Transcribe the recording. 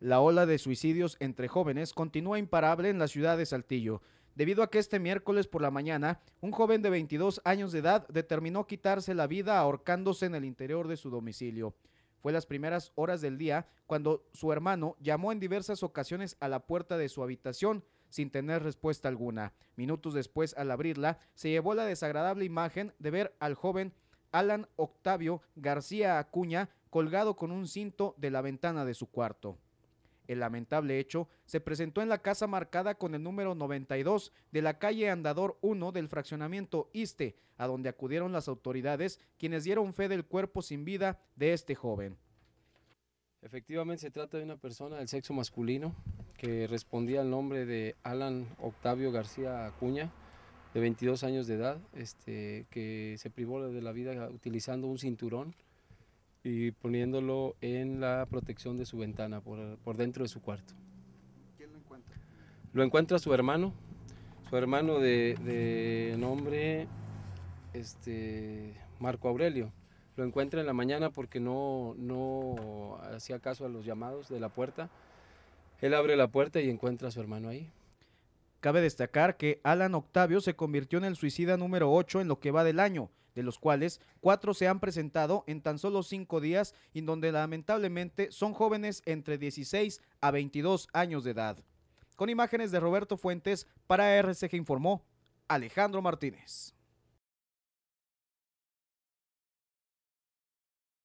La ola de suicidios entre jóvenes continúa imparable en la ciudad de Saltillo, debido a que este miércoles por la mañana un joven de 22 años de edad determinó quitarse la vida ahorcándose en el interior de su domicilio. Fue las primeras horas del día cuando su hermano llamó en diversas ocasiones a la puerta de su habitación sin tener respuesta alguna. Minutos después, al abrirla, se llevó la desagradable imagen de ver al joven Alan Octavio García Acuña colgado con un cinto de la ventana de su cuarto. El lamentable hecho se presentó en la casa marcada con el número 92 de la calle Andador 1 del fraccionamiento Iste, a donde acudieron las autoridades, quienes dieron fe del cuerpo sin vida de este joven. Efectivamente se trata de una persona del sexo masculino que respondía al nombre de Alan Octavio García Acuña, de 22 años de edad, este, que se privó de la vida utilizando un cinturón y poniéndolo en la protección de su ventana, por, dentro de su cuarto. ¿Quién lo encuentra? Lo encuentra su hermano, su hermano de, nombre este, Marco Aurelio. Lo encuentra en la mañana porque no, no hacía caso a los llamados de la puerta. Él abre la puerta y encuentra a su hermano ahí. Cabe destacar que Alan Octavio se convirtió en el suicida número 8 en lo que va del año, de los cuales cuatro se han presentado en tan solo cinco días y donde lamentablemente son jóvenes entre 16 a 22 años de edad. Con imágenes de Roberto Fuentes, para RCG informó Alejandro Martínez.